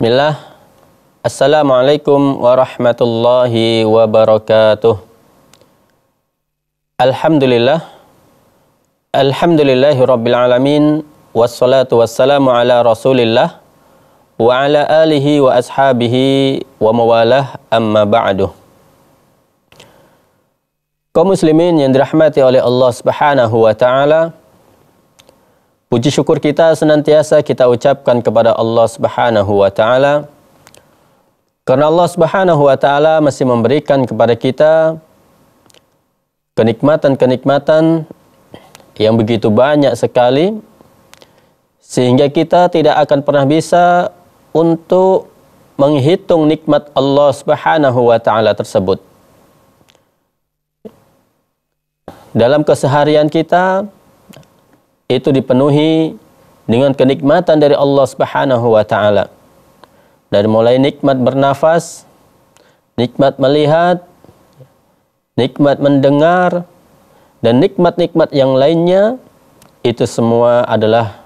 Bismillah. Assalamualaikum warahmatullahi wabarakatuh. Alhamdulillah. Alhamdulillahi rabbil alamin wassalatu wassalamu ala Rasulillah wa ala alihi wa ashabihi wa mawalah amma ba'du. Kau muslimin yang dirahmati oleh Allah Subhanahu wa taala, Puji syukur kita senantiasa kita ucapkan kepada Allah Subhanahu wa taala karena Allah Subhanahu wa taala masih memberikan kepada kita kenikmatan-kenikmatan yang begitu banyak sekali sehingga kita tidak akan pernah bisa untuk menghitung nikmat Allah Subhanahu wa taala tersebut. Dalam keseharian kita, itu dipenuhi dengan kenikmatan dari Allah Subhanahu wa taala. Dari mulai nikmat bernafas, nikmat melihat, nikmat mendengar dan nikmat-nikmat yang lainnya itu semua adalah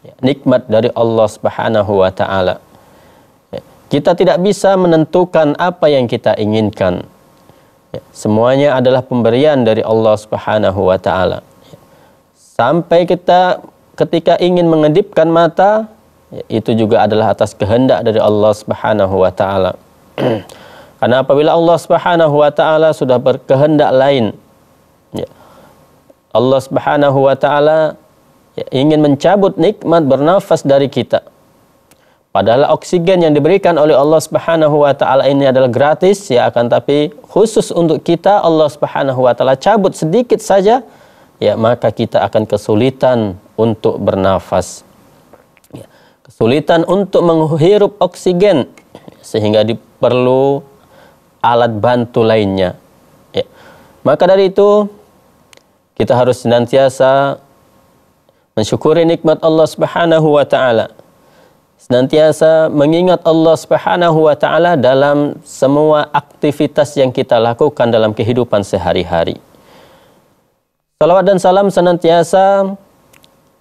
ya, nikmat dari Allah Subhanahu wa taala. Ya, kita tidak bisa menentukan apa yang kita inginkan. Ya, semuanya adalah pemberian dari Allah Subhanahu wa taala sampai kita ketika ingin mengedipkan mata itu juga adalah atas kehendak dari Allah Subhanahu wa taala. Karena apabila Allah Subhanahu wa taala sudah berkehendak lain ya. Allah Subhanahu wa taala ya, ingin mencabut nikmat bernafas dari kita. Padahal oksigen yang diberikan oleh Allah Subhanahu wa taala ini adalah gratis ya akan tapi khusus untuk kita Allah Subhanahu wa taala cabut sedikit saja ya maka kita akan kesulitan untuk bernafas. Ya, kesulitan untuk menghirup oksigen sehingga diperlu alat bantu lainnya. Ya. Maka dari itu kita harus senantiasa mensyukuri nikmat Allah Subhanahu wa taala. Senantiasa mengingat Allah Subhanahu wa taala dalam semua aktivitas yang kita lakukan dalam kehidupan sehari-hari. Salawat dan salam senantiasa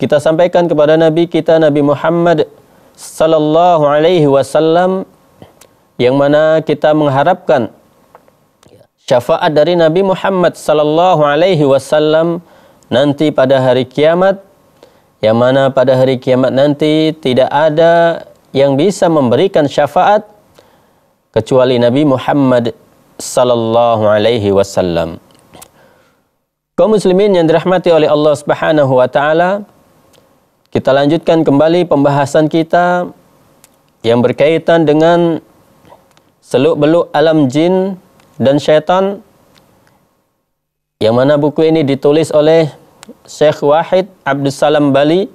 kita sampaikan kepada Nabi kita Nabi Muhammad Sallallahu Alaihi Wasallam yang mana kita mengharapkan syafaat dari Nabi Muhammad Sallallahu Alaihi Wasallam nanti pada hari kiamat yang mana pada hari kiamat nanti tidak ada yang bisa memberikan syafaat kecuali Nabi Muhammad Sallallahu Alaihi Wasallam. Kaum muslimin yang dirahmati oleh Allah Subhanahu wa taala, kita lanjutkan kembali pembahasan kita yang berkaitan dengan seluk-beluk alam jin dan syaitan yang mana buku ini ditulis oleh Syekh Wahid Abdul Salam Bali.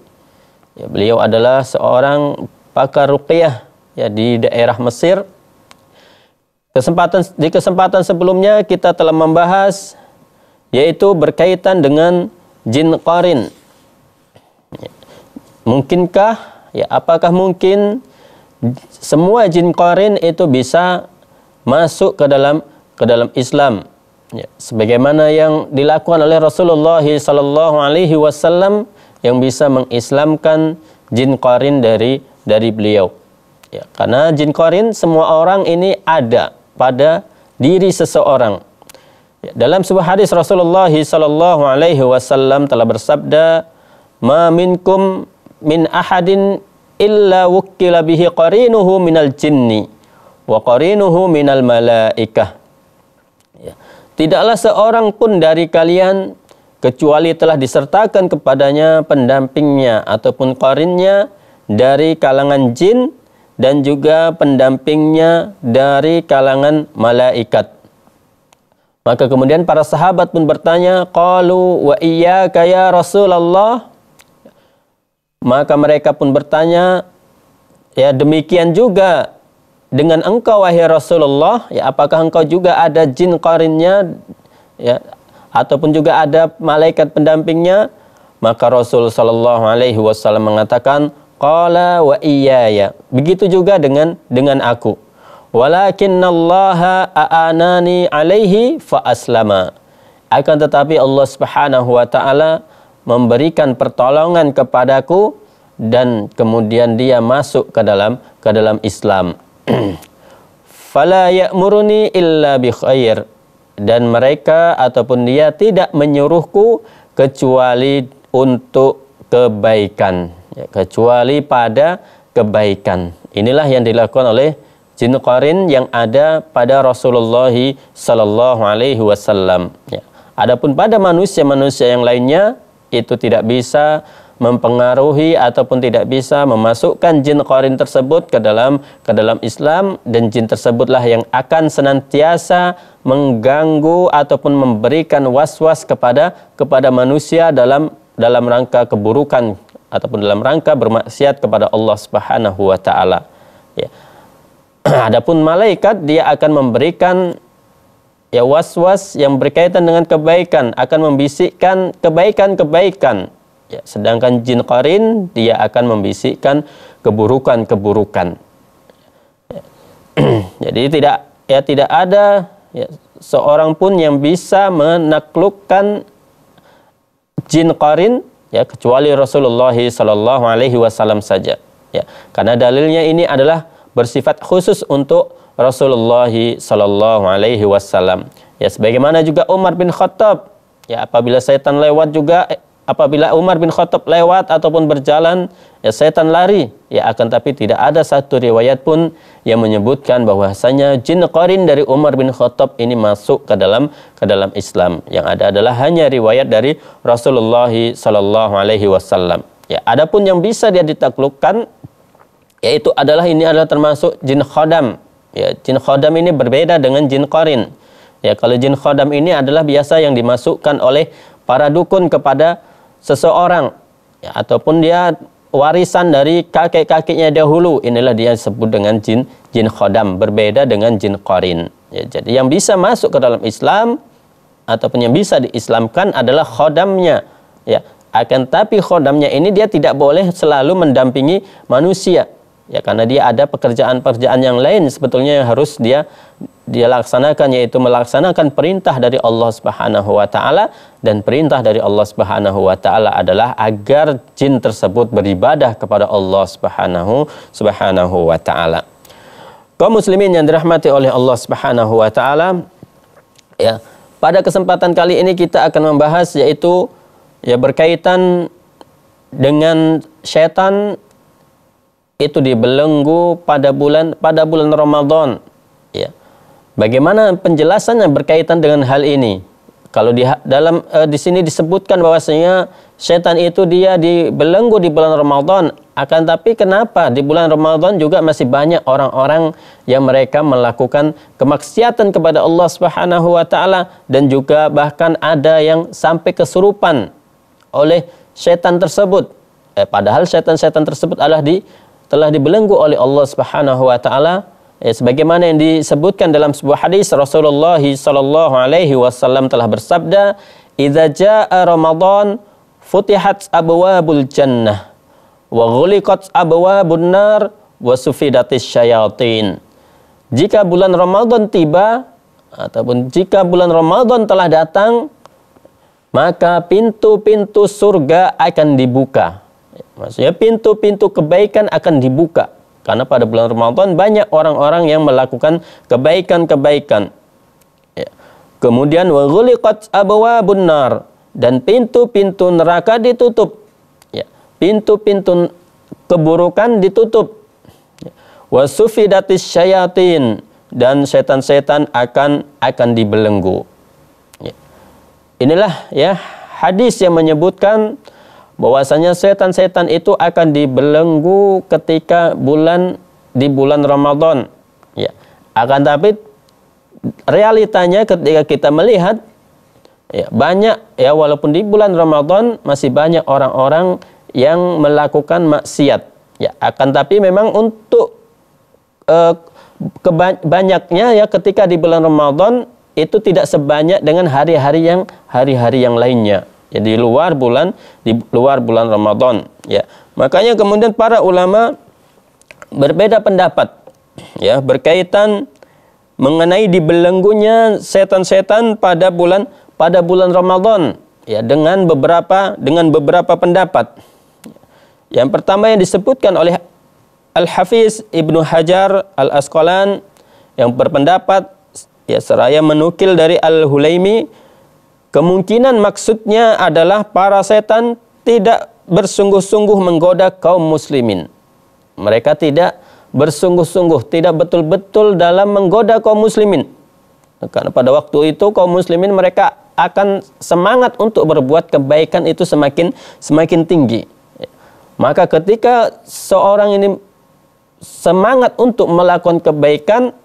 Ya, beliau adalah seorang pakar ruqyah ya di daerah Mesir. Kesempatan di kesempatan sebelumnya kita telah membahas yaitu berkaitan dengan jin qarin. Mungkinkah ya apakah mungkin semua jin qarin itu bisa masuk ke dalam ke dalam Islam? Ya, sebagaimana yang dilakukan oleh Rasulullah sallallahu alaihi wasallam yang bisa mengislamkan jin qarin dari dari beliau. Ya, karena jin qarin semua orang ini ada pada diri seseorang dalam sebuah hadis Rasulullah sallallahu alaihi wasallam telah bersabda, "Ma minkum min ahadin illa wukkila bihi qarinuhu minal jinni wa qarinuhu minal malaikah." Ya. Tidaklah seorang pun dari kalian kecuali telah disertakan kepadanya pendampingnya ataupun qarinnya dari kalangan jin dan juga pendampingnya dari kalangan malaikat. Maka kemudian para sahabat pun bertanya, "Qalu wa iyyaka ya Rasulullah?" Maka mereka pun bertanya, "Ya demikian juga dengan engkau wahai Rasulullah, ya apakah engkau juga ada jin qarinnya ya ataupun juga ada malaikat pendampingnya?" Maka Rasul sallallahu alaihi wasallam mengatakan, "Qala wa ya, Begitu juga dengan dengan aku. Walakinallaha a'anani alaihi fa aslama. Akan tetapi Allah Subhanahu wa taala memberikan pertolongan kepadaku dan kemudian dia masuk ke dalam ke dalam Islam. Fala ya'muruni illa bi khair. Dan mereka ataupun dia tidak menyuruhku kecuali untuk kebaikan, ya, kecuali pada kebaikan. Inilah yang dilakukan oleh Jin qarin yang ada pada Rasulullah sallallahu alaihi wasallam ya. Adapun pada manusia-manusia yang lainnya itu tidak bisa mempengaruhi ataupun tidak bisa memasukkan jin korin tersebut ke dalam ke dalam Islam dan jin tersebutlah yang akan senantiasa mengganggu ataupun memberikan was-was kepada kepada manusia dalam dalam rangka keburukan ataupun dalam rangka bermaksiat kepada Allah Subhanahu wa taala. Ya. Adapun malaikat dia akan memberikan ya was-was yang berkaitan dengan kebaikan, akan membisikkan kebaikan-kebaikan. Ya, sedangkan jin qarin dia akan membisikkan keburukan-keburukan. Jadi tidak ya tidak ada ya, seorang pun yang bisa menaklukkan jin qarin ya kecuali Rasulullah sallallahu alaihi wasallam saja. Ya, karena dalilnya ini adalah bersifat khusus untuk Rasulullah Sallallahu Alaihi Wasallam. Ya, sebagaimana juga Umar bin Khattab. Ya, apabila setan lewat juga, eh, apabila Umar bin Khattab lewat ataupun berjalan, ya setan lari. Ya, akan tapi tidak ada satu riwayat pun yang menyebutkan bahwasanya jin korin dari Umar bin Khattab ini masuk ke dalam ke dalam Islam. Yang ada adalah hanya riwayat dari Rasulullah Sallallahu Alaihi Wasallam. Ya, adapun yang bisa dia ditaklukkan yaitu adalah ini adalah termasuk jin khodam. Ya, jin khodam ini berbeda dengan jin korin. Ya, kalau jin khodam ini adalah biasa yang dimasukkan oleh para dukun kepada seseorang ya, ataupun dia warisan dari kakek-kakeknya dahulu. Inilah dia disebut dengan jin jin khodam, berbeda dengan jin korin. Ya, jadi yang bisa masuk ke dalam Islam ataupun yang bisa diislamkan adalah khodamnya. Ya, akan tapi khodamnya ini dia tidak boleh selalu mendampingi manusia ya karena dia ada pekerjaan-pekerjaan yang lain sebetulnya yang harus dia dia laksanakan yaitu melaksanakan perintah dari Allah Subhanahu wa taala dan perintah dari Allah Subhanahu wa taala adalah agar jin tersebut beribadah kepada Allah Subhanahu Subhanahu wa taala. Kaum muslimin yang dirahmati oleh Allah Subhanahu wa taala ya pada kesempatan kali ini kita akan membahas yaitu ya berkaitan dengan setan itu dibelenggu pada bulan pada bulan Ramadan ya bagaimana penjelasannya berkaitan dengan hal ini kalau di dalam e, di sini disebutkan bahwasanya setan itu dia dibelenggu di bulan Ramadan akan tapi kenapa di bulan Ramadan juga masih banyak orang-orang yang mereka melakukan kemaksiatan kepada Allah Subhanahu wa taala dan juga bahkan ada yang sampai kesurupan oleh setan tersebut eh, padahal setan-setan tersebut adalah di telah dibelenggu oleh Allah Subhanahu wa taala ya, sebagaimana yang disebutkan dalam sebuah hadis Rasulullah sallallahu alaihi wasallam telah bersabda idza jaa ramadan futihat abwabul jannah wa ghuliqat abwabun nar wa sufidatis syayatin jika bulan Ramadan tiba ataupun jika bulan Ramadan telah datang maka pintu-pintu surga akan dibuka Maksudnya pintu-pintu kebaikan akan dibuka. Karena pada bulan Ramadan banyak orang-orang yang melakukan kebaikan-kebaikan. Ya. Kemudian waghuliqat abwabun benar dan pintu-pintu neraka ditutup. pintu ya. Pintu-pintu keburukan ditutup. Ya. Wasufidatis syayatin dan setan-setan akan akan dibelenggu. Ya. Inilah ya hadis yang menyebutkan bahwasanya setan-setan itu akan dibelenggu ketika bulan di bulan Ramadan. Ya. Akan tapi realitanya ketika kita melihat ya, banyak ya walaupun di bulan Ramadan masih banyak orang-orang yang melakukan maksiat. Ya, akan tapi memang untuk uh, eh, kebanyaknya ya ketika di bulan Ramadan itu tidak sebanyak dengan hari-hari yang hari-hari yang lainnya ya di luar bulan di luar bulan Ramadan ya makanya kemudian para ulama berbeda pendapat ya berkaitan mengenai dibelenggunya setan-setan pada bulan pada bulan Ramadan ya dengan beberapa dengan beberapa pendapat yang pertama yang disebutkan oleh Al-Hafiz Ibnu Hajar Al-Asqalan yang berpendapat ya seraya menukil dari Al-Hulaimi Kemungkinan maksudnya adalah para setan tidak bersungguh-sungguh menggoda kaum muslimin. Mereka tidak bersungguh-sungguh, tidak betul-betul dalam menggoda kaum muslimin. Karena pada waktu itu kaum muslimin mereka akan semangat untuk berbuat kebaikan itu semakin semakin tinggi. Maka ketika seorang ini semangat untuk melakukan kebaikan,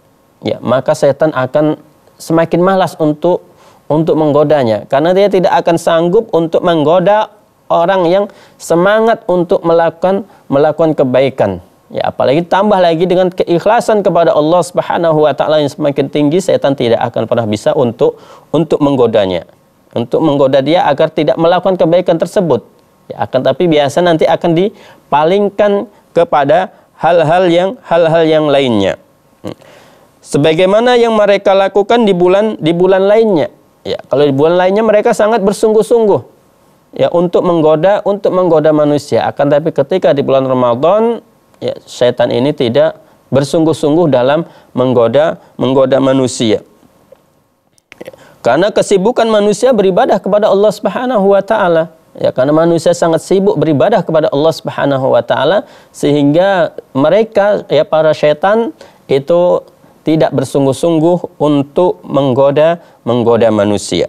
ya maka setan akan semakin malas untuk untuk menggodanya karena dia tidak akan sanggup untuk menggoda orang yang semangat untuk melakukan melakukan kebaikan. Ya, apalagi tambah lagi dengan keikhlasan kepada Allah Subhanahu wa taala yang semakin tinggi, setan tidak akan pernah bisa untuk untuk menggodanya. Untuk menggoda dia agar tidak melakukan kebaikan tersebut. Ya, akan tapi biasa nanti akan dipalingkan kepada hal-hal yang hal-hal yang lainnya. Hmm. Sebagaimana yang mereka lakukan di bulan di bulan lainnya Ya, kalau di bulan lainnya mereka sangat bersungguh-sungguh ya untuk menggoda untuk menggoda manusia. Akan tapi ketika di bulan Ramadan ya setan ini tidak bersungguh-sungguh dalam menggoda menggoda manusia. Ya, karena kesibukan manusia beribadah kepada Allah Subhanahu wa taala. Ya, karena manusia sangat sibuk beribadah kepada Allah Subhanahu wa taala sehingga mereka ya para setan itu tidak bersungguh-sungguh untuk menggoda menggoda manusia.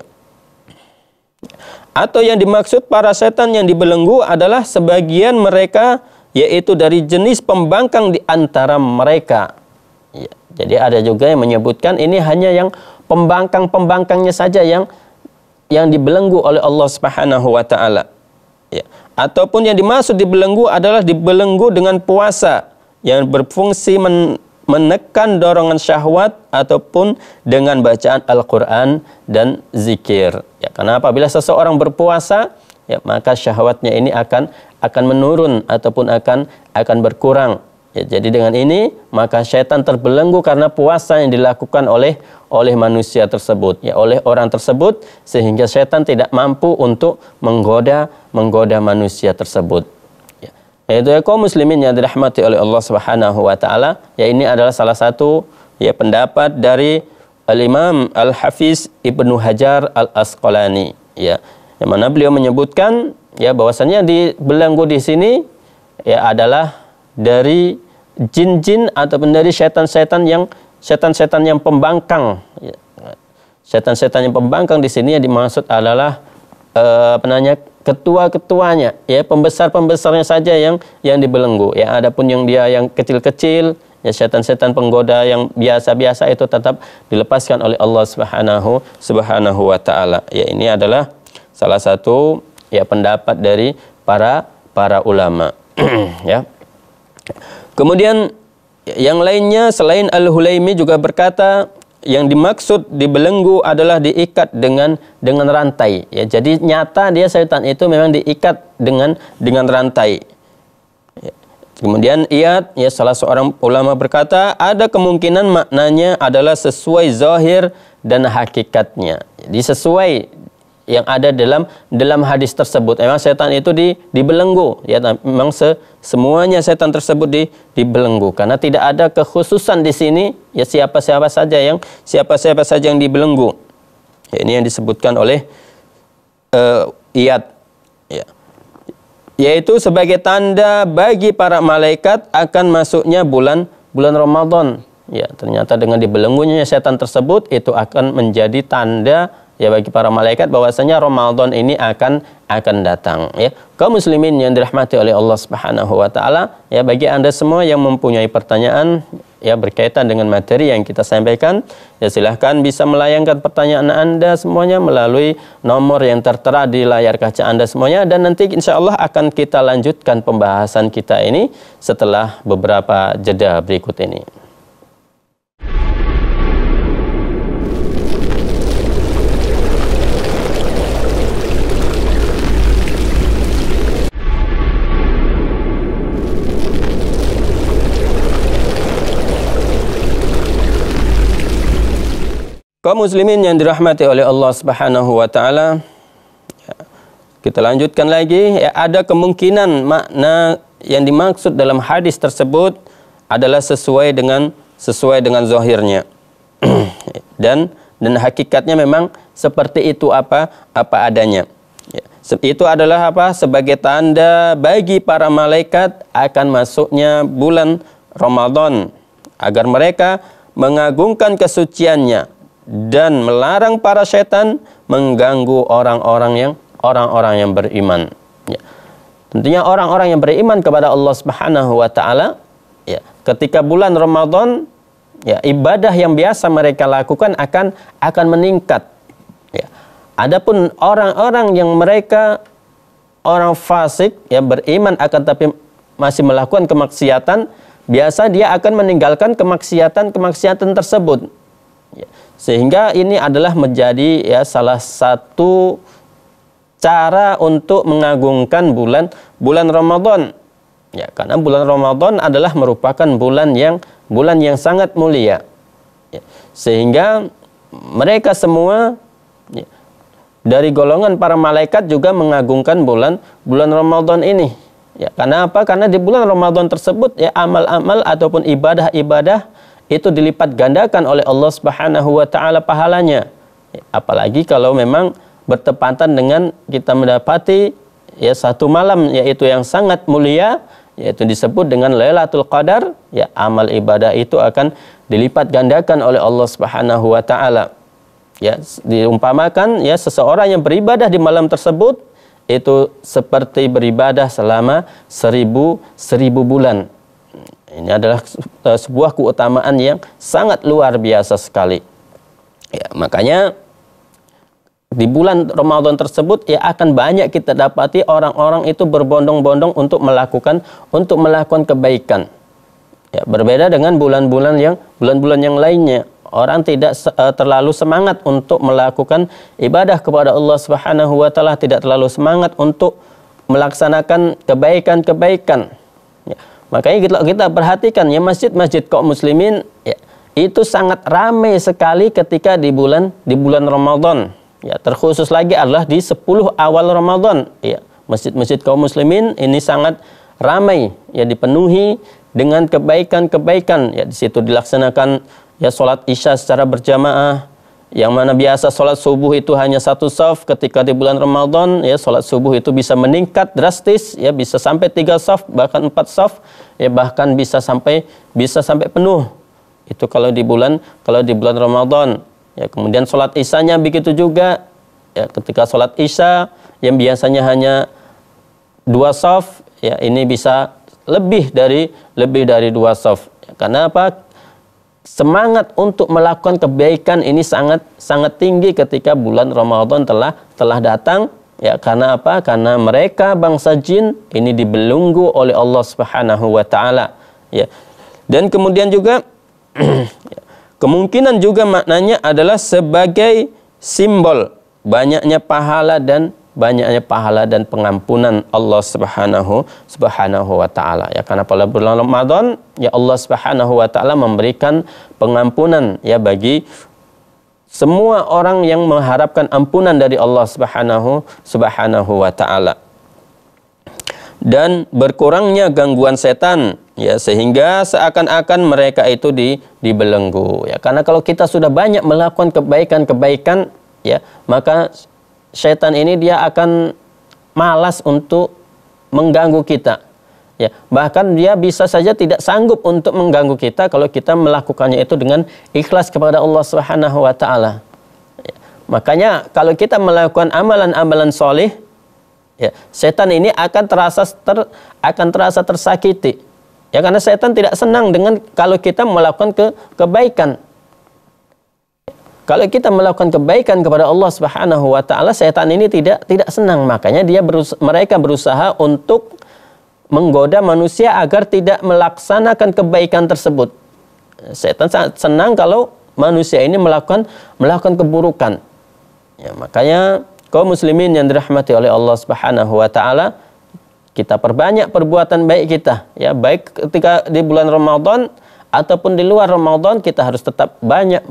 Atau yang dimaksud para setan yang dibelenggu adalah sebagian mereka yaitu dari jenis pembangkang di antara mereka. Ya, jadi ada juga yang menyebutkan ini hanya yang pembangkang-pembangkangnya saja yang yang dibelenggu oleh Allah Subhanahu wa taala. Ya. Ataupun yang dimaksud dibelenggu adalah dibelenggu dengan puasa yang berfungsi men, menekan dorongan syahwat ataupun dengan bacaan Al-Qur'an dan zikir. Ya, karena apabila seseorang berpuasa, ya maka syahwatnya ini akan akan menurun ataupun akan akan berkurang. Ya, jadi dengan ini maka syaitan terbelenggu karena puasa yang dilakukan oleh oleh manusia tersebut, ya oleh orang tersebut sehingga syaitan tidak mampu untuk menggoda menggoda manusia tersebut yaitu ya kaum muslimin yang dirahmati oleh Allah Subhanahu wa taala ya ini adalah salah satu ya pendapat dari Al Imam Al Hafiz Ibnu Hajar Al Asqalani ya yang mana beliau menyebutkan ya bahwasanya di belenggu di sini ya adalah dari jin-jin ataupun dari setan-setan yang setan-setan yang pembangkang ya. setan-setan yang pembangkang di sini yang dimaksud adalah Eh, penanya ketua-ketuanya ya pembesar-pembesarnya saja yang yang dibelenggu ya adapun yang dia yang kecil-kecil ya setan-setan penggoda yang biasa-biasa itu tetap dilepaskan oleh Allah Subhanahu Subhanahu wa taala ya ini adalah salah satu ya pendapat dari para para ulama ya kemudian yang lainnya selain Al-Hulaimi juga berkata yang dimaksud dibelenggu adalah diikat dengan dengan rantai ya jadi nyata dia setan itu memang diikat dengan dengan rantai ya. kemudian ia, ya salah seorang ulama berkata ada kemungkinan maknanya adalah sesuai zahir dan hakikatnya jadi sesuai yang ada dalam dalam hadis tersebut. emang setan itu di dibelenggu ya nah, memang se, semuanya setan tersebut di dibelenggu karena tidak ada kekhususan di sini ya siapa-siapa saja yang siapa-siapa saja yang dibelenggu. Ya, ini yang disebutkan oleh uh, eh, iat ya. Yaitu sebagai tanda bagi para malaikat akan masuknya bulan bulan Ramadan. Ya, ternyata dengan dibelenggunya setan tersebut itu akan menjadi tanda ya bagi para malaikat bahwasanya Ramadan ini akan akan datang ya. Kaum muslimin yang dirahmati oleh Allah Subhanahu wa taala, ya bagi Anda semua yang mempunyai pertanyaan ya berkaitan dengan materi yang kita sampaikan, ya silahkan bisa melayangkan pertanyaan Anda semuanya melalui nomor yang tertera di layar kaca Anda semuanya dan nanti insya Allah akan kita lanjutkan pembahasan kita ini setelah beberapa jeda berikut ini. Kaum muslimin yang dirahmati oleh Allah Subhanahu wa taala. Kita lanjutkan lagi, ya, ada kemungkinan makna yang dimaksud dalam hadis tersebut adalah sesuai dengan sesuai dengan zahirnya. dan dan hakikatnya memang seperti itu apa apa adanya. Ya. Itu adalah apa sebagai tanda bagi para malaikat akan masuknya bulan Ramadan agar mereka mengagungkan kesuciannya dan melarang para setan mengganggu orang-orang yang orang-orang yang beriman. Ya. Tentunya orang-orang yang beriman kepada Allah Subhanahu wa taala ya, ketika bulan Ramadan ya ibadah yang biasa mereka lakukan akan akan meningkat. Ya. Adapun orang-orang yang mereka orang fasik yang beriman akan tapi masih melakukan kemaksiatan, biasa dia akan meninggalkan kemaksiatan-kemaksiatan tersebut Ya. Sehingga ini adalah menjadi ya salah satu cara untuk mengagungkan bulan bulan Ramadan. Ya, karena bulan Ramadan adalah merupakan bulan yang bulan yang sangat mulia. Ya, sehingga mereka semua ya, dari golongan para malaikat juga mengagungkan bulan bulan Ramadan ini. Ya, karena apa? Karena di bulan Ramadan tersebut ya amal-amal ataupun ibadah-ibadah itu dilipat gandakan oleh Allah Subhanahu wa taala pahalanya. Apalagi kalau memang bertepatan dengan kita mendapati ya satu malam yaitu yang sangat mulia yaitu disebut dengan Lailatul Qadar, ya amal ibadah itu akan dilipat gandakan oleh Allah Subhanahu wa taala. Ya, diumpamakan ya seseorang yang beribadah di malam tersebut itu seperti beribadah selama seribu seribu bulan ini adalah eh, sebuah keutamaan yang sangat luar biasa sekali. Ya, makanya di bulan Ramadan tersebut ya akan banyak kita dapati orang-orang itu berbondong-bondong untuk melakukan untuk melakukan kebaikan. Ya, berbeda dengan bulan-bulan yang bulan-bulan yang lainnya. Orang tidak eh, terlalu semangat untuk melakukan ibadah kepada Allah Subhanahu wa taala, tidak terlalu semangat untuk melaksanakan kebaikan-kebaikan. Ya. -kebaikan Makanya kita, kita perhatikan ya masjid-masjid kaum muslimin ya, itu sangat ramai sekali ketika di bulan di bulan Ramadan. Ya, terkhusus lagi adalah di 10 awal Ramadan. Ya, masjid-masjid kaum muslimin ini sangat ramai ya dipenuhi dengan kebaikan-kebaikan. Ya di situ dilaksanakan ya salat Isya secara berjamaah, yang mana biasa sholat subuh itu hanya satu saf ketika di bulan Ramadan ya sholat subuh itu bisa meningkat drastis ya bisa sampai tiga saf bahkan empat saf ya bahkan bisa sampai bisa sampai penuh itu kalau di bulan kalau di bulan Ramadan ya kemudian sholat isanya begitu juga ya ketika sholat isya yang biasanya hanya dua saf ya ini bisa lebih dari lebih dari dua saf ya, karena apa semangat untuk melakukan kebaikan ini sangat sangat tinggi ketika bulan Ramadan telah telah datang ya karena apa karena mereka bangsa jin ini dibelunggu oleh Allah Subhanahu wa taala ya dan kemudian juga kemungkinan juga maknanya adalah sebagai simbol banyaknya pahala dan banyaknya pahala dan pengampunan Allah Subhanahu Subhanahu wa taala. Ya karena pada bulan Ramadan ya Allah Subhanahu wa taala memberikan pengampunan ya bagi semua orang yang mengharapkan ampunan dari Allah Subhanahu Subhanahu wa taala. Dan berkurangnya gangguan setan ya sehingga seakan-akan mereka itu di dibelenggu ya karena kalau kita sudah banyak melakukan kebaikan-kebaikan ya maka syaitan ini dia akan malas untuk mengganggu kita. Ya, bahkan dia bisa saja tidak sanggup untuk mengganggu kita kalau kita melakukannya itu dengan ikhlas kepada Allah Subhanahu wa taala. Ya, makanya kalau kita melakukan amalan-amalan soleh, ya, setan ini akan terasa ter, akan terasa tersakiti. Ya karena setan tidak senang dengan kalau kita melakukan ke, kebaikan. Kalau kita melakukan kebaikan kepada Allah Subhanahu wa taala, setan ini tidak tidak senang. Makanya dia berus mereka berusaha untuk menggoda manusia agar tidak melaksanakan kebaikan tersebut. Setan sangat senang kalau manusia ini melakukan melakukan keburukan. Ya, makanya kaum muslimin yang dirahmati oleh Allah Subhanahu wa taala, kita perbanyak perbuatan baik kita ya, baik ketika di bulan Ramadan ataupun di luar Ramadan kita harus tetap banyak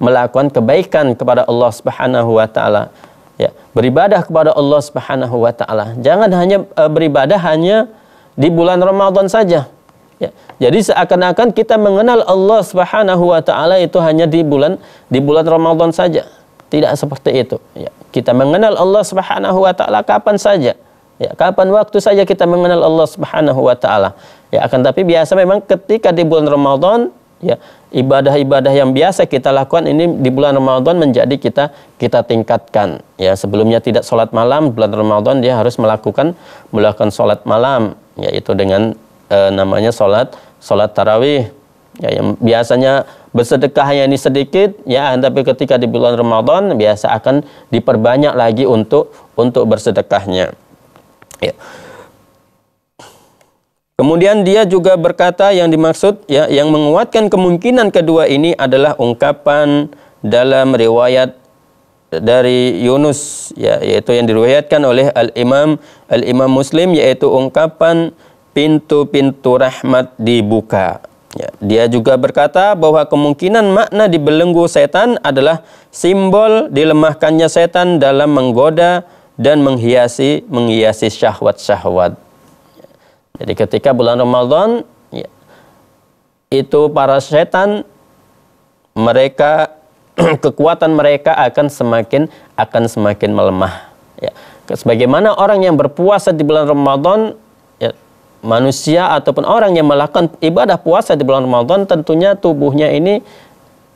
melakukan kebaikan kepada Allah Subhanahu wa taala. Ya, beribadah kepada Allah Subhanahu wa taala. Jangan hanya e, beribadah hanya di bulan Ramadan saja. Ya. Jadi seakan-akan kita mengenal Allah Subhanahu wa taala itu hanya di bulan di bulan Ramadan saja. Tidak seperti itu. Ya. Kita mengenal Allah Subhanahu wa taala kapan saja. Ya, kapan waktu saja kita mengenal Allah Subhanahu wa taala. Ya, akan tapi biasa memang ketika di bulan Ramadan ya ibadah-ibadah yang biasa kita lakukan ini di bulan Ramadan menjadi kita kita tingkatkan ya sebelumnya tidak sholat malam bulan Ramadan dia harus melakukan melakukan sholat malam yaitu dengan e, namanya sholat sholat tarawih ya yang biasanya bersedekah yang ini sedikit ya tapi ketika di bulan Ramadan biasa akan diperbanyak lagi untuk untuk bersedekahnya ya Kemudian dia juga berkata yang dimaksud ya yang menguatkan kemungkinan kedua ini adalah ungkapan dalam riwayat dari Yunus ya yaitu yang diriwayatkan oleh Al-Imam Al-Imam Muslim yaitu ungkapan pintu-pintu rahmat dibuka. Ya, dia juga berkata bahwa kemungkinan makna dibelenggu setan adalah simbol dilemahkannya setan dalam menggoda dan menghiasi menghiasi syahwat-syahwat. Jadi ketika bulan Ramadan ya, itu para setan mereka kekuatan mereka akan semakin akan semakin melemah. Ya. Sebagaimana orang yang berpuasa di bulan Ramadan ya, manusia ataupun orang yang melakukan ibadah puasa di bulan Ramadan tentunya tubuhnya ini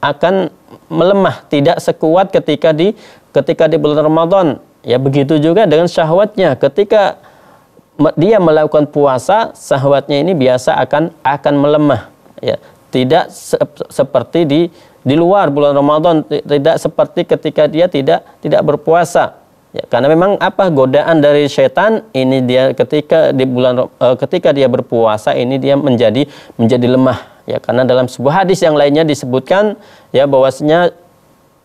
akan melemah, tidak sekuat ketika di ketika di bulan Ramadan. Ya begitu juga dengan syahwatnya ketika dia melakukan puasa sahwatnya ini biasa akan akan melemah ya tidak se seperti di di luar bulan Ramadan tidak seperti ketika dia tidak tidak berpuasa ya karena memang apa godaan dari setan ini dia ketika di bulan uh, ketika dia berpuasa ini dia menjadi menjadi lemah ya karena dalam sebuah hadis yang lainnya disebutkan ya bahwasanya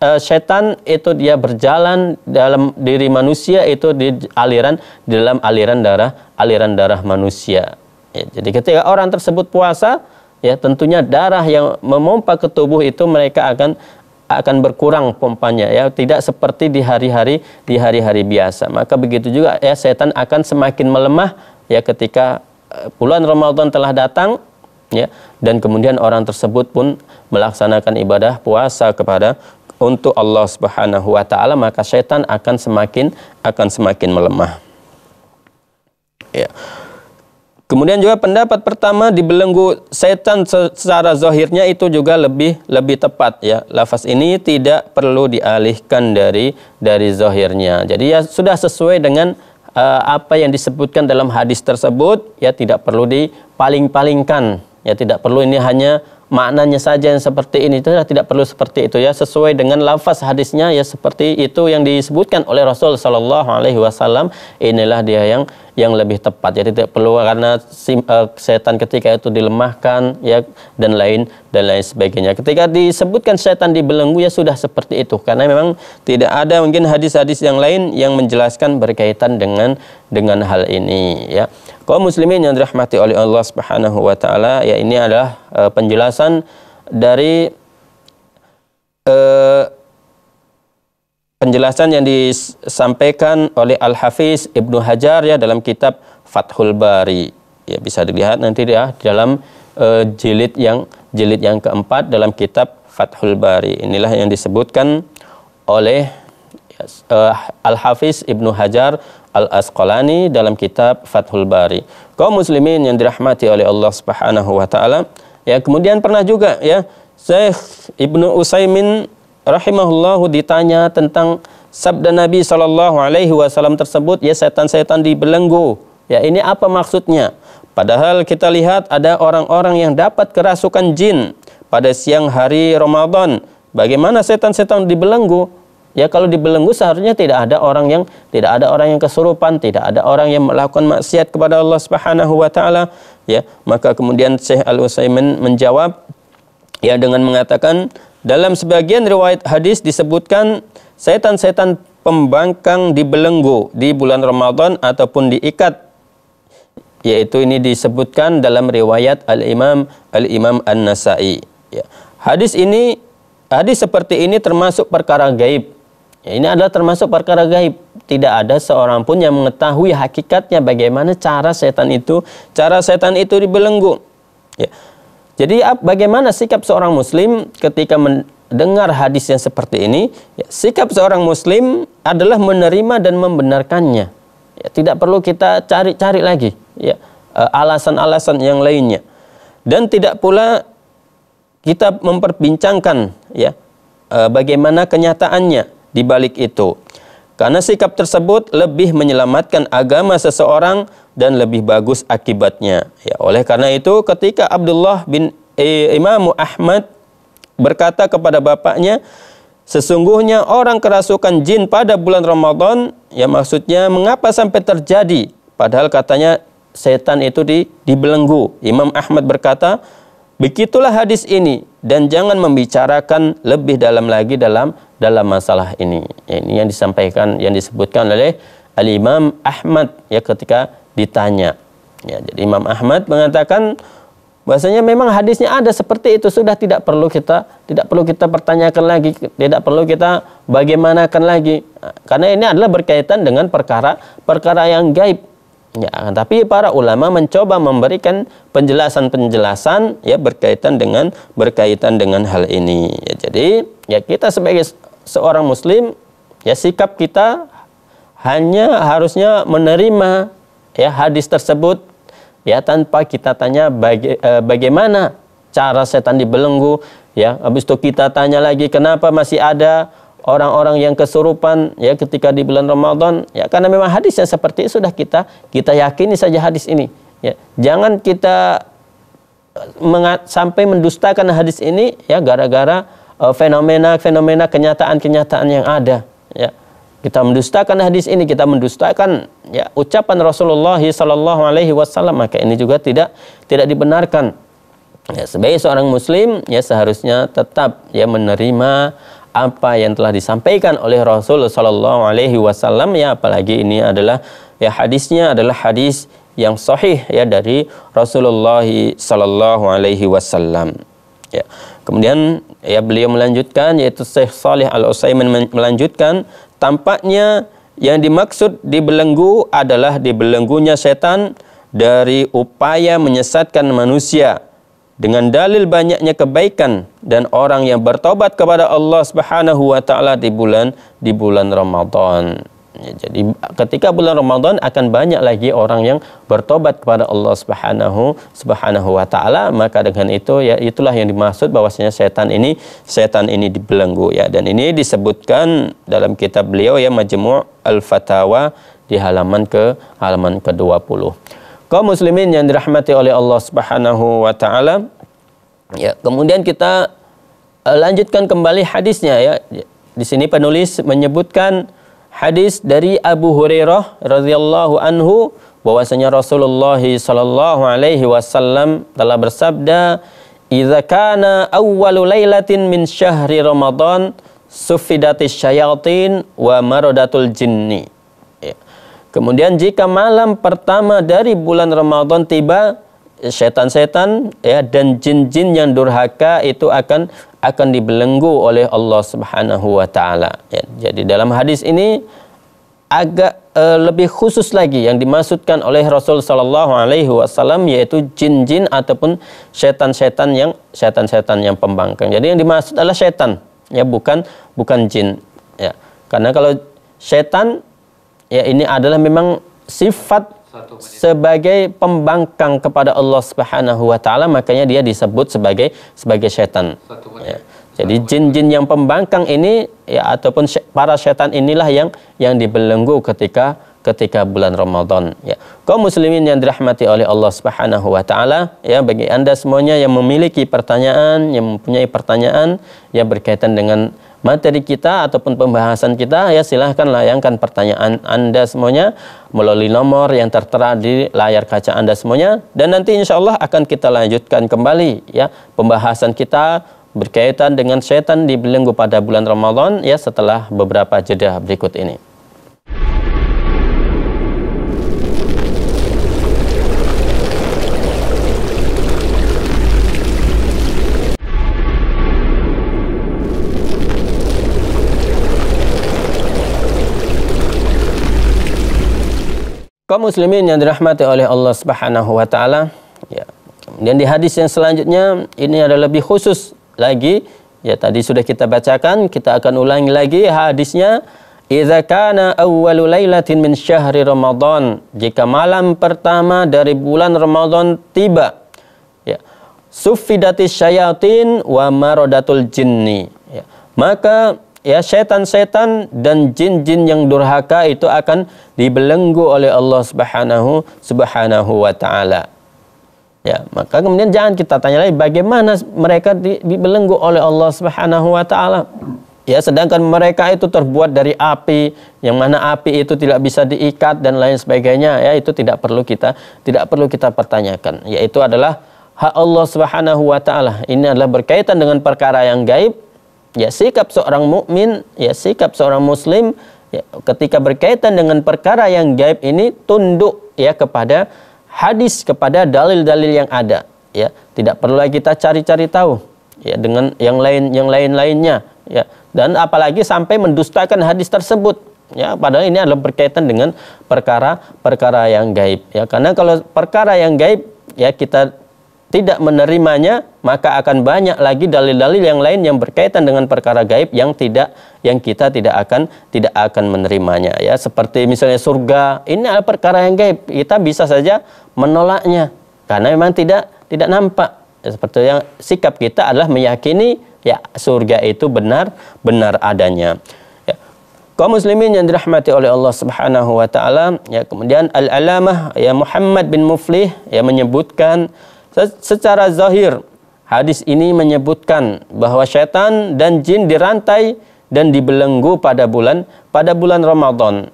uh, setan itu dia berjalan dalam diri manusia itu di aliran dalam aliran darah aliran darah manusia. Ya, jadi ketika orang tersebut puasa, ya tentunya darah yang memompa ke tubuh itu mereka akan akan berkurang pompanya ya tidak seperti di hari-hari di hari-hari biasa maka begitu juga ya setan akan semakin melemah ya ketika eh, bulan Ramadan telah datang ya dan kemudian orang tersebut pun melaksanakan ibadah puasa kepada untuk Allah Subhanahu wa taala maka setan akan semakin akan semakin melemah. Ya. Kemudian juga pendapat pertama dibelenggu setan secara zahirnya itu juga lebih lebih tepat ya. Lafaz ini tidak perlu dialihkan dari dari zahirnya. Jadi ya sudah sesuai dengan uh, apa yang disebutkan dalam hadis tersebut ya tidak perlu dipaling-palingkan. Ya tidak perlu ini hanya maknanya saja yang seperti ini itu tidak perlu seperti itu ya sesuai dengan lafaz hadisnya ya seperti itu yang disebutkan oleh Rasul Shallallahu Alaihi Wasallam inilah dia yang yang lebih tepat jadi tidak perlu karena eh, setan ketika itu dilemahkan ya dan lain dan lain sebagainya ketika disebutkan setan dibelenggu ya sudah seperti itu karena memang tidak ada mungkin hadis-hadis yang lain yang menjelaskan berkaitan dengan dengan hal ini ya Kaum muslimin yang dirahmati oleh Allah Subhanahu wa taala, ya ini adalah uh, penjelasan dari uh, penjelasan yang disampaikan oleh Al-Hafiz Ibnu Hajar ya dalam kitab Fathul Bari. Ya bisa dilihat nanti ya dalam uh, jilid yang jilid yang keempat dalam kitab Fathul Bari. Inilah yang disebutkan oleh uh, Al-Hafiz Ibnu Hajar Al-Asqalani dalam kitab Fathul Bari. Kaum muslimin yang dirahmati oleh Allah Subhanahu wa taala, ya kemudian pernah juga ya Syekh Ibnu Utsaimin rahimahullahu ditanya tentang sabda Nabi Shallallahu alaihi wasallam tersebut, ya setan-setan dibelenggu. Ya ini apa maksudnya? Padahal kita lihat ada orang-orang yang dapat kerasukan jin pada siang hari Ramadan. Bagaimana setan-setan dibelenggu? Ya kalau dibelenggu seharusnya tidak ada orang yang tidak ada orang yang kesurupan, tidak ada orang yang melakukan maksiat kepada Allah Subhanahu wa taala, ya. Maka kemudian Syekh Al Utsaimin menjawab ya dengan mengatakan dalam sebagian riwayat hadis disebutkan setan-setan pembangkang dibelenggu di bulan Ramadan ataupun diikat yaitu ini disebutkan dalam riwayat Al-Imam Al-Imam An-Nasa'i ya. Hadis ini hadis seperti ini termasuk perkara gaib Ya, ini adalah termasuk perkara gaib. Tidak ada seorang pun yang mengetahui hakikatnya bagaimana cara setan itu, cara setan itu dibelenggu. Ya. Jadi bagaimana sikap seorang muslim ketika mendengar hadis yang seperti ini? Ya, sikap seorang muslim adalah menerima dan membenarkannya. Ya, tidak perlu kita cari-cari lagi alasan ya, e, alasan-alasan yang lainnya. Dan tidak pula kita memperbincangkan ya e, bagaimana kenyataannya di balik itu. Karena sikap tersebut lebih menyelamatkan agama seseorang dan lebih bagus akibatnya. Ya, oleh karena itu ketika Abdullah bin eh, Imam Ahmad berkata kepada bapaknya, sesungguhnya orang kerasukan jin pada bulan Ramadan, ya maksudnya mengapa sampai terjadi? Padahal katanya setan itu di dibelenggu. Imam Ahmad berkata, Begitulah hadis ini dan jangan membicarakan lebih dalam lagi dalam dalam masalah ini. Ya, ini yang disampaikan yang disebutkan oleh Al Imam Ahmad ya ketika ditanya. Ya, jadi Imam Ahmad mengatakan bahasanya memang hadisnya ada seperti itu sudah tidak perlu kita tidak perlu kita pertanyakan lagi, tidak perlu kita bagaimanakan lagi. Nah, karena ini adalah berkaitan dengan perkara perkara yang gaib Ya, tapi para ulama mencoba memberikan penjelasan-penjelasan ya berkaitan dengan berkaitan dengan hal ini. Ya, jadi ya kita sebagai seorang muslim ya sikap kita hanya harusnya menerima ya hadis tersebut ya tanpa kita tanya baga e, bagaimana cara setan dibelenggu ya habis itu kita tanya lagi kenapa masih ada orang-orang yang kesurupan ya ketika di bulan Ramadan ya karena memang hadisnya seperti itu sudah kita kita yakini saja hadis ini ya jangan kita eh, sampai mendustakan hadis ini ya gara-gara fenomena-fenomena eh, kenyataan-kenyataan yang ada ya kita mendustakan hadis ini kita mendustakan ya ucapan Rasulullah Sallallahu Alaihi Wasallam maka ini juga tidak tidak dibenarkan ya, sebagai seorang muslim ya seharusnya tetap ya menerima apa yang telah disampaikan oleh Rasul Shallallahu Alaihi Wasallam ya apalagi ini adalah ya hadisnya adalah hadis yang sahih ya dari Rasulullah Shallallahu Alaihi Wasallam. Ya. Kemudian ya beliau melanjutkan yaitu Syekh Salih Al Utsaimin melanjutkan tampaknya yang dimaksud dibelenggu adalah dibelenggunya setan dari upaya menyesatkan manusia dengan dalil banyaknya kebaikan dan orang yang bertobat kepada Allah Subhanahu wa taala di bulan di bulan Ramadan. Ya, jadi ketika bulan Ramadan akan banyak lagi orang yang bertobat kepada Allah Subhanahu Subhanahu wa taala, maka dengan itu ya itulah yang dimaksud bahwasanya setan ini setan ini dibelenggu ya dan ini disebutkan dalam kitab beliau ya Majmu' Al-Fatawa di halaman ke halaman ke-20 kaum muslimin yang dirahmati oleh Allah Subhanahu wa taala. Ya, kemudian kita eh, lanjutkan kembali hadisnya ya. Di sini penulis menyebutkan hadis dari Abu Hurairah radhiyallahu anhu bahwasanya Rasulullah sallallahu alaihi wasallam telah bersabda, "Idza kana awwalu lailatin min syahri Ramadan sufidatis syayatin wa maradatul jinni." Kemudian jika malam pertama dari bulan Ramadan tiba, setan-setan ya dan jin-jin yang durhaka itu akan akan dibelenggu oleh Allah Subhanahu wa taala. Ya, jadi dalam hadis ini agak e, lebih khusus lagi yang dimaksudkan oleh Rasul Shallallahu alaihi wasallam yaitu jin-jin ataupun setan-setan yang setan-setan yang pembangkang. Jadi yang dimaksud adalah setan ya bukan bukan jin ya. Karena kalau setan ya ini adalah memang sifat sebagai pembangkang kepada Allah Subhanahu wa taala makanya dia disebut sebagai sebagai setan. Ya. Jadi jin-jin yang pembangkang ini ya ataupun para setan inilah yang yang dibelenggu ketika ketika bulan Ramadan ya. Kaum muslimin yang dirahmati oleh Allah Subhanahu wa taala ya bagi Anda semuanya yang memiliki pertanyaan, yang mempunyai pertanyaan yang berkaitan dengan materi kita ataupun pembahasan kita ya silahkan layangkan pertanyaan Anda semuanya melalui nomor yang tertera di layar kaca Anda semuanya dan nanti insya Allah akan kita lanjutkan kembali ya pembahasan kita berkaitan dengan setan di belenggu pada bulan Ramadan ya setelah beberapa jeda berikut ini. Kaum muslimin yang dirahmati oleh Allah Subhanahu wa taala, ya. Kemudian di hadis yang selanjutnya ini ada lebih khusus lagi. Ya tadi sudah kita bacakan, kita akan ulangi lagi hadisnya. Idza kana awwalu lailatin min syahri Ramadan, jika malam pertama dari bulan Ramadan tiba, ya. Sufidatis syayatin wa maradatul jinni. Ya. Maka ya setan-setan dan jin-jin yang durhaka itu akan dibelenggu oleh Allah Subhanahu Subhanahu wa taala. Ya, maka kemudian jangan kita tanya lagi bagaimana mereka dibelenggu oleh Allah Subhanahu wa taala. Ya, sedangkan mereka itu terbuat dari api, yang mana api itu tidak bisa diikat dan lain sebagainya. Ya, itu tidak perlu kita tidak perlu kita pertanyakan. Yaitu adalah hak Allah Subhanahu wa taala. Ini adalah berkaitan dengan perkara yang gaib ya sikap seorang mukmin, ya sikap seorang muslim ya, ketika berkaitan dengan perkara yang gaib ini tunduk ya kepada hadis kepada dalil-dalil yang ada ya tidak perlu lagi kita cari-cari tahu ya dengan yang lain yang lain-lainnya ya dan apalagi sampai mendustakan hadis tersebut ya padahal ini adalah berkaitan dengan perkara-perkara yang gaib ya karena kalau perkara yang gaib ya kita tidak menerimanya, maka akan banyak lagi dalil-dalil yang lain yang berkaitan dengan perkara gaib yang tidak yang kita tidak akan tidak akan menerimanya ya. Seperti misalnya surga, ini adalah perkara yang gaib. Kita bisa saja menolaknya karena memang tidak tidak nampak. Ya, seperti yang sikap kita adalah meyakini ya surga itu benar benar adanya. Ya. Kaum muslimin yang dirahmati oleh Allah Subhanahu wa taala, ya kemudian Al-Alamah ya Muhammad bin Muflih ya menyebutkan Secara zahir, hadis ini menyebutkan bahwa setan dan jin dirantai dan dibelenggu pada bulan pada bulan Ramadan.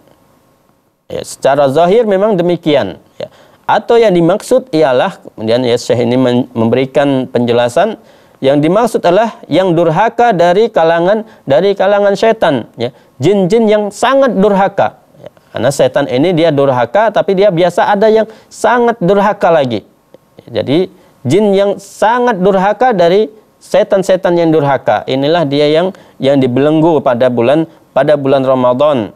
Ya, secara zahir memang demikian. Ya. Atau yang dimaksud ialah kemudian ya Syekh ini memberikan penjelasan yang dimaksud adalah yang durhaka dari kalangan dari kalangan setan, ya. jin-jin yang sangat durhaka. Ya. Karena setan ini dia durhaka, tapi dia biasa ada yang sangat durhaka lagi. Jadi jin yang sangat durhaka dari setan-setan yang durhaka. Inilah dia yang yang dibelenggu pada bulan pada bulan Ramadan.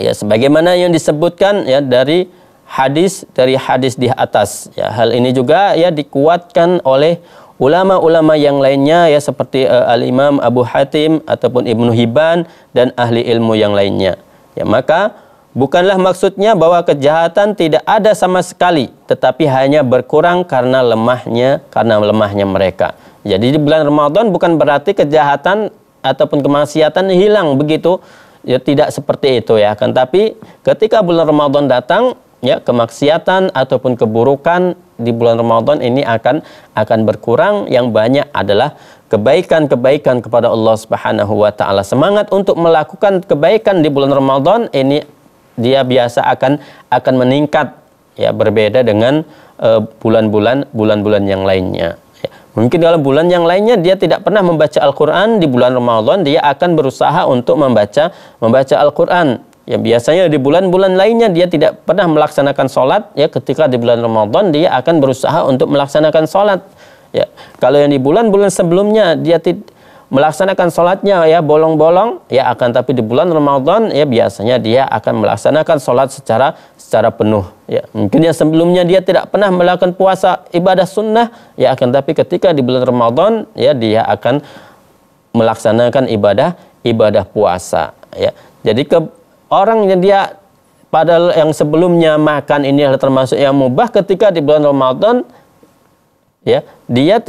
Ya, sebagaimana yang disebutkan ya dari hadis dari hadis di atas. Ya, hal ini juga ya dikuatkan oleh ulama-ulama yang lainnya ya seperti uh, eh, Al Imam Abu Hatim ataupun Ibnu Hibban dan ahli ilmu yang lainnya. Ya, maka Bukanlah maksudnya bahwa kejahatan tidak ada sama sekali, tetapi hanya berkurang karena lemahnya karena lemahnya mereka. Jadi di bulan Ramadan bukan berarti kejahatan ataupun kemaksiatan hilang begitu. Ya tidak seperti itu ya kan. Tapi ketika bulan Ramadan datang, ya kemaksiatan ataupun keburukan di bulan Ramadan ini akan akan berkurang yang banyak adalah kebaikan-kebaikan kepada Allah Subhanahu wa taala. Semangat untuk melakukan kebaikan di bulan Ramadan ini dia biasa akan akan meningkat ya berbeda dengan eh, bulan-bulan uh, bulan-bulan yang lainnya. Ya. Mungkin dalam bulan yang lainnya dia tidak pernah membaca Al-Qur'an di bulan Ramadan dia akan berusaha untuk membaca membaca Al-Qur'an. Ya biasanya di bulan-bulan lainnya dia tidak pernah melaksanakan sholat ya ketika di bulan Ramadan dia akan berusaha untuk melaksanakan sholat. Ya, kalau yang di bulan-bulan sebelumnya dia tidak melaksanakan sholatnya ya bolong-bolong ya akan tapi di bulan Ramadan ya biasanya dia akan melaksanakan sholat secara secara penuh ya mungkin yang sebelumnya dia tidak pernah melakukan puasa ibadah sunnah ya akan tapi ketika di bulan Ramadan ya dia akan melaksanakan ibadah ibadah puasa ya jadi ke orang yang dia padahal yang sebelumnya makan ini adalah termasuk yang mubah ketika di bulan Ramadan ya dia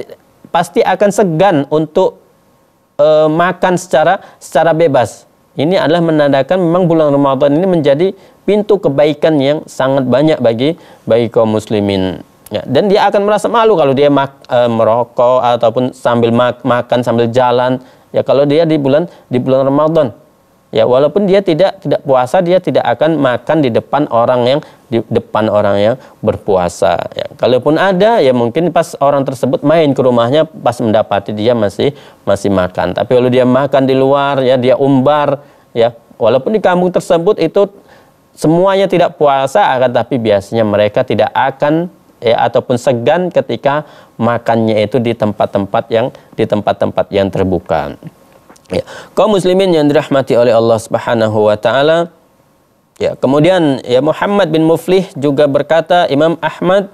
pasti akan segan untuk e, makan secara secara bebas. Ini adalah menandakan memang bulan Ramadan ini menjadi pintu kebaikan yang sangat banyak bagi bagi kaum muslimin. Ya, dan dia akan merasa malu kalau dia mak, e, merokok ataupun sambil mak, makan sambil jalan. Ya kalau dia di bulan di bulan Ramadan ya walaupun dia tidak tidak puasa dia tidak akan makan di depan orang yang di depan orang yang berpuasa ya kalaupun ada ya mungkin pas orang tersebut main ke rumahnya pas mendapati dia masih masih makan tapi kalau dia makan di luar ya dia umbar ya walaupun di kampung tersebut itu semuanya tidak puasa akan tapi biasanya mereka tidak akan ya ataupun segan ketika makannya itu di tempat-tempat yang di tempat-tempat yang terbuka Ya, kaum muslimin yang dirahmati oleh Allah Subhanahu wa taala. Ya, kemudian ya Muhammad bin Muflih juga berkata Imam Ahmad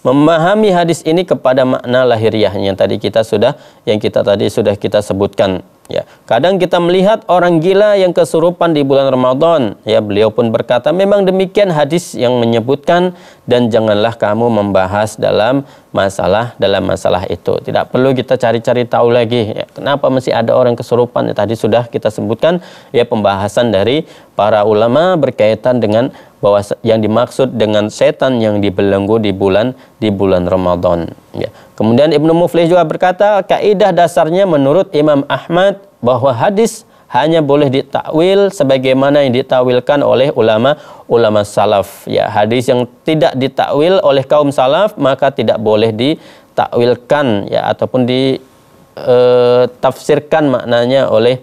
memahami hadis ini kepada makna lahiriahnya yang tadi kita sudah yang kita tadi sudah kita sebutkan Ya, kadang kita melihat orang gila yang kesurupan di bulan Ramadan. Ya, beliau pun berkata, memang demikian hadis yang menyebutkan dan janganlah kamu membahas dalam masalah dalam masalah itu. Tidak perlu kita cari-cari tahu lagi ya, kenapa masih ada orang kesurupan. Ya, tadi sudah kita sebutkan ya pembahasan dari para ulama berkaitan dengan bahwa yang dimaksud dengan setan yang dibelenggu di bulan di bulan Ramadan. Ya. Kemudian Ibnu Muflih juga berkata, kaidah dasarnya menurut Imam Ahmad bahwa hadis hanya boleh ditakwil sebagaimana yang ditakwilkan oleh ulama ulama salaf. Ya, hadis yang tidak ditakwil oleh kaum salaf maka tidak boleh ditakwilkan ya ataupun ditafsirkan e, maknanya oleh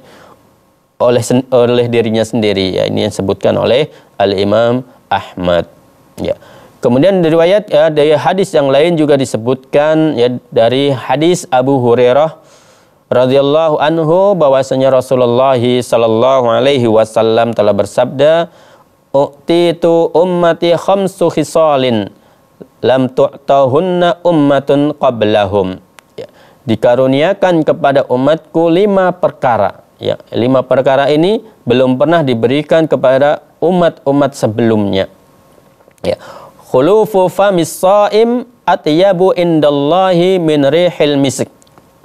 oleh oleh dirinya sendiri. Ya, ini yang disebutkan oleh Al Imam Ahmad. Ya. Kemudian dari riwayat ya, dari hadis yang lain juga disebutkan ya dari hadis Abu Hurairah radhiyallahu anhu bahwasanya Rasulullah sallallahu alaihi wasallam telah bersabda "Utitu ummati khamsu khisalin lam tu'tahunna ummatun qablahum ya. dikaruniakan kepada umatku lima perkara ya lima perkara ini belum pernah diberikan kepada umat-umat sebelumnya ya khulufu famis saim atyabu indallahi min rihil misk.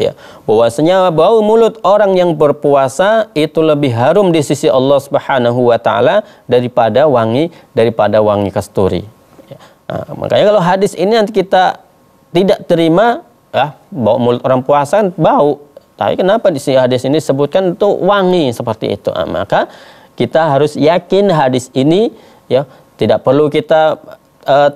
Ya, bahwasanya bau mulut orang yang berpuasa itu lebih harum di sisi Allah Subhanahu wa taala daripada wangi daripada wangi kasturi. Ya. Nah, makanya kalau hadis ini nanti kita tidak terima ya, bau mulut orang puasa kan bau. Tapi kenapa di sisi hadis ini disebutkan itu wangi seperti itu? Nah, maka kita harus yakin hadis ini ya tidak perlu kita Eh,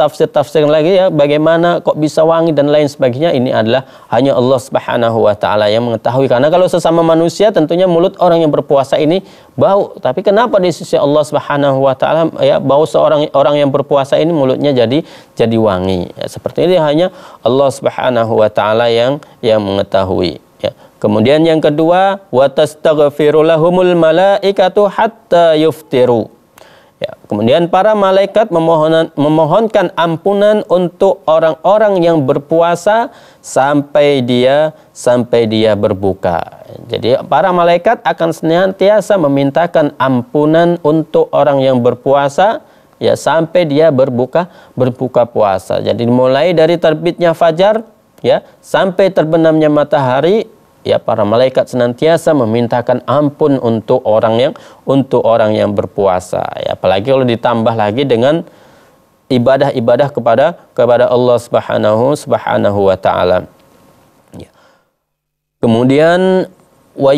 tafsir-tafsir lagi ya bagaimana kok bisa wangi dan lain sebagainya ini adalah hanya Allah Subhanahu wa taala yang mengetahui karena kalau sesama manusia tentunya mulut orang yang berpuasa ini bau tapi kenapa di sisi Allah Subhanahu wa taala ya bau seorang orang yang berpuasa ini mulutnya jadi jadi wangi ya, seperti ini hanya Allah Subhanahu wa taala yang yang mengetahui ya kemudian yang kedua wa tastaghfirulahumul malaikatu hatta yuftiru Kemudian para malaikat memohonan, memohonkan ampunan untuk orang-orang yang berpuasa sampai dia sampai dia berbuka. Jadi para malaikat akan senantiasa memintakan ampunan untuk orang yang berpuasa ya sampai dia berbuka berbuka puasa. Jadi mulai dari terbitnya fajar ya sampai terbenamnya matahari ya para malaikat senantiasa memintakan ampun untuk orang yang untuk orang yang berpuasa ya apalagi kalau ditambah lagi dengan ibadah-ibadah kepada kepada Allah Subhanahu Subhanahu wa taala. Ya. Kemudian wa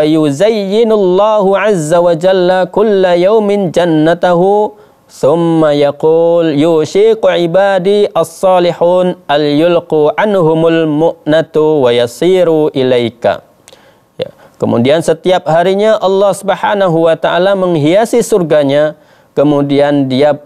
yuzayyinullahu azza wa jalla kulla yaumin jannatahu Summa yaqul yushiqu ibadi as-salihun al yulqu anhumul mu'natu wa yasiru ilaika. Ya. Kemudian setiap harinya Allah Subhanahu wa taala menghiasi surganya, kemudian dia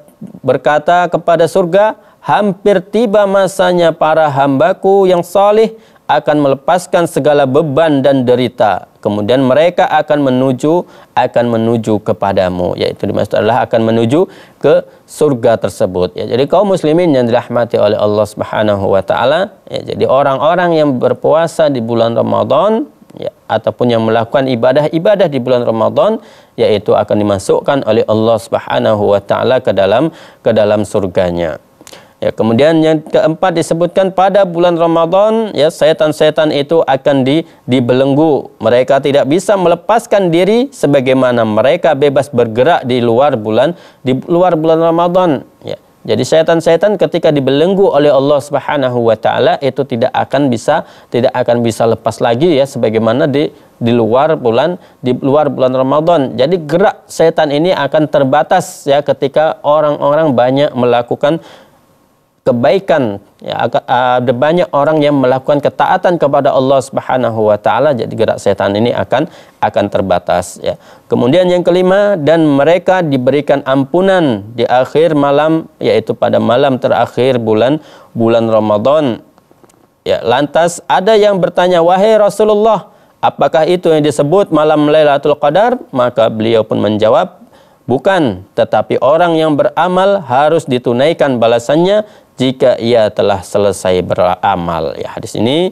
berkata kepada surga, hampir tiba masanya para hambaku yang salih akan melepaskan segala beban dan derita kemudian mereka akan menuju akan menuju kepadamu yaitu dimaksud adalah akan menuju ke surga tersebut ya jadi kaum muslimin yang dirahmati oleh Allah Subhanahu wa taala ya jadi orang-orang yang berpuasa di bulan Ramadan ya, ataupun yang melakukan ibadah-ibadah di bulan Ramadan yaitu akan dimasukkan oleh Allah Subhanahu wa taala ke dalam ke dalam surganya Ya, kemudian yang keempat disebutkan pada bulan Ramadan ya setan-setan itu akan di, dibelenggu. Mereka tidak bisa melepaskan diri sebagaimana mereka bebas bergerak di luar bulan di luar bulan Ramadan ya. Jadi setan-setan ketika dibelenggu oleh Allah Subhanahu wa taala itu tidak akan bisa tidak akan bisa lepas lagi ya sebagaimana di di luar bulan di luar bulan Ramadan. Jadi gerak setan ini akan terbatas ya ketika orang-orang banyak melakukan kebaikan ya ada banyak orang yang melakukan ketaatan kepada Allah Subhanahu wa taala jadi gerak setan ini akan akan terbatas ya. Kemudian yang kelima dan mereka diberikan ampunan di akhir malam yaitu pada malam terakhir bulan bulan Ramadan. Ya, lantas ada yang bertanya wahai Rasulullah apakah itu yang disebut malam Lailatul Qadar? Maka beliau pun menjawab Bukan, tetapi orang yang beramal harus ditunaikan balasannya jika ia telah selesai beramal ya hadis ini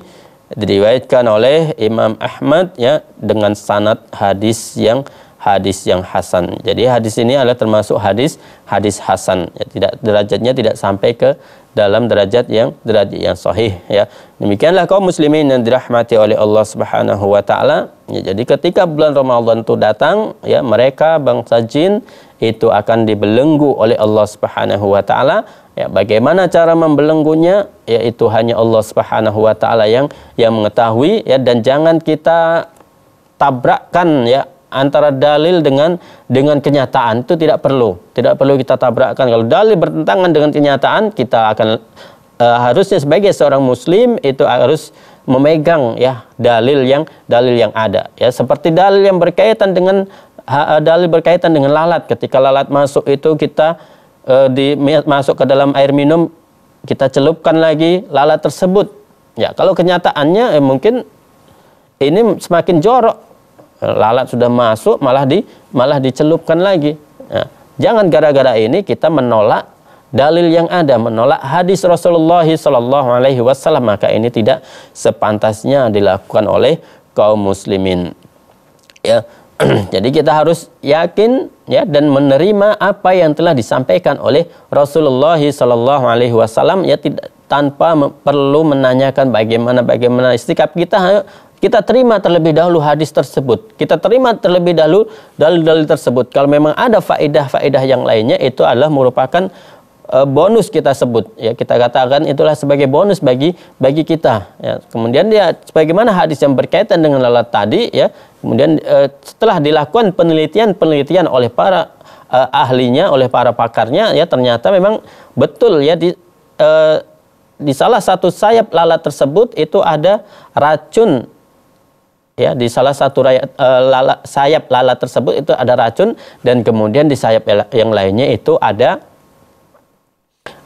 diriwayatkan oleh Imam Ahmad ya dengan sanad hadis yang hadis yang hasan. Jadi hadis ini adalah termasuk hadis hadis hasan. Ya, tidak derajatnya tidak sampai ke dalam derajat yang derajat yang sahih ya. Demikianlah kaum muslimin yang dirahmati oleh Allah Subhanahu wa taala. Ya, jadi ketika bulan Ramadan itu datang ya mereka bangsa jin itu akan dibelenggu oleh Allah Subhanahu wa taala. Ya, bagaimana cara membelenggunya? Yaitu hanya Allah Subhanahu wa taala yang yang mengetahui ya dan jangan kita tabrakkan ya antara dalil dengan dengan kenyataan itu tidak perlu tidak perlu kita tabrakkan kalau dalil bertentangan dengan kenyataan kita akan e, harusnya sebagai seorang muslim itu harus memegang ya dalil yang dalil yang ada ya seperti dalil yang berkaitan dengan dalil berkaitan dengan lalat. Ketika lalat masuk itu kita e, di masuk ke dalam air minum kita celupkan lagi lalat tersebut. Ya, kalau kenyataannya eh, mungkin ini semakin jorok. Lalat sudah masuk malah di malah dicelupkan lagi. Nah, jangan gara-gara ini kita menolak dalil yang ada menolak hadis Rasulullah Shallallahu Alaihi Wasallam maka ini tidak sepantasnya dilakukan oleh kaum muslimin ya Jadi kita harus yakin ya dan menerima apa yang telah disampaikan oleh Rasulullah Shallallahu Alaihi Wasallam ya tidak tanpa perlu menanyakan bagaimana bagaimana sikap kita kita terima terlebih dahulu hadis tersebut. Kita terima terlebih dahulu dalil-dalil tersebut. Kalau memang ada faedah-faedah yang lainnya itu adalah merupakan Eh, bonus kita sebut ya kita katakan itulah sebagai bonus bagi bagi kita ya kemudian dia sebagaimana hadis yang berkaitan dengan lalat tadi ya kemudian eh, setelah dilakukan penelitian-penelitian oleh para eh, ahlinya oleh para pakarnya ya ternyata memang betul ya di eh, di salah satu sayap lalat tersebut itu ada racun ya di salah satu raya, e, eh, lala, sayap lalat tersebut itu ada racun dan kemudian di sayap yang lainnya itu ada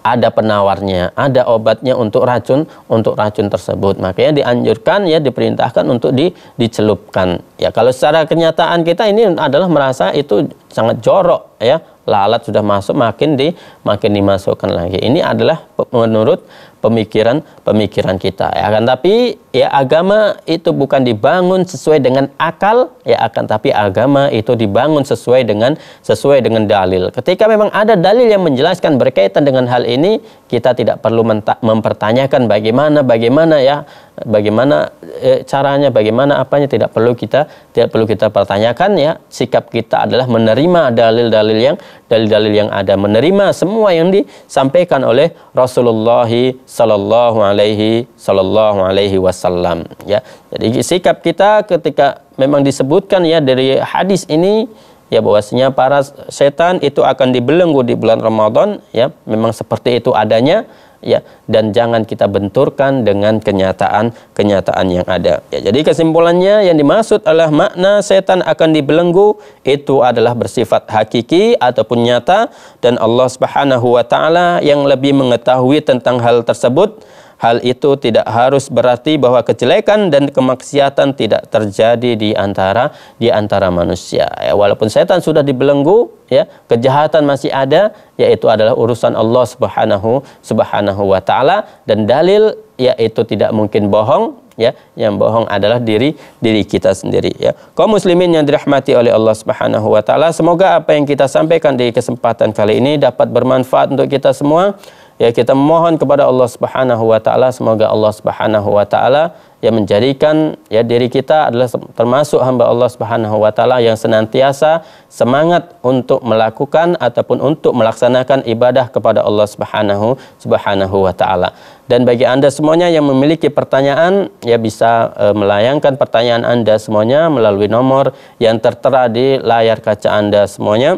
ada penawarnya, ada obatnya untuk racun untuk racun tersebut. Makanya dianjurkan ya diperintahkan untuk di, dicelupkan. Ya kalau secara kenyataan kita ini adalah merasa itu sangat jorok ya lalat sudah masuk makin di makin dimasukkan lagi. Ini adalah menurut pemikiran-pemikiran kita. Ya kan tapi ya agama itu bukan dibangun sesuai dengan akal ya akan tapi agama itu dibangun sesuai dengan sesuai dengan dalil. Ketika memang ada dalil yang menjelaskan berkaitan dengan hal ini, kita tidak perlu mempertanyakan bagaimana bagaimana ya bagaimana eh, caranya, bagaimana apanya tidak perlu kita tidak perlu kita pertanyakan ya. Sikap kita adalah menerima dalil-dalil yang dalil-dalil yang ada, menerima semua yang disampaikan oleh Rasulullah sallallahu alaihi sallallahu alaihi wasallam ya. Jadi sikap kita ketika memang disebutkan ya dari hadis ini ya bahwasanya para setan itu akan dibelenggu di bulan Ramadan ya memang seperti itu adanya ya dan jangan kita benturkan dengan kenyataan-kenyataan yang ada. Ya, jadi kesimpulannya yang dimaksud adalah makna setan akan dibelenggu itu adalah bersifat hakiki ataupun nyata dan Allah Subhanahu wa taala yang lebih mengetahui tentang hal tersebut Hal itu tidak harus berarti bahwa kejelekan dan kemaksiatan tidak terjadi di antara di antara manusia. Ya, walaupun setan sudah dibelenggu, ya, kejahatan masih ada, yaitu adalah urusan Allah Subhanahu Subhanahu wa taala dan dalil yaitu tidak mungkin bohong, ya yang bohong adalah diri diri kita sendiri ya kaum muslimin yang dirahmati oleh Allah Subhanahu wa taala semoga apa yang kita sampaikan di kesempatan kali ini dapat bermanfaat untuk kita semua ya kita mohon kepada Allah Subhanahu wa taala semoga Allah Subhanahu wa taala ya menjadikan ya diri kita adalah termasuk hamba Allah Subhanahu wa taala yang senantiasa semangat untuk melakukan ataupun untuk melaksanakan ibadah kepada Allah Subhanahu Subhanahu wa taala. Dan bagi Anda semuanya yang memiliki pertanyaan ya bisa e, melayangkan pertanyaan Anda semuanya melalui nomor yang tertera di layar kaca Anda semuanya.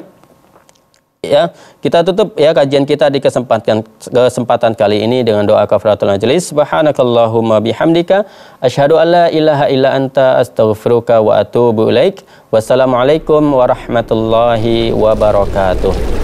ya kita tutup ya kajian kita di kesempatan kesempatan kali ini dengan doa kafaratul majelis subhanakallahumma bihamdika asyhadu alla ilaha illa anta astaghfiruka wa atubu ilaik wassalamualaikum warahmatullahi wabarakatuh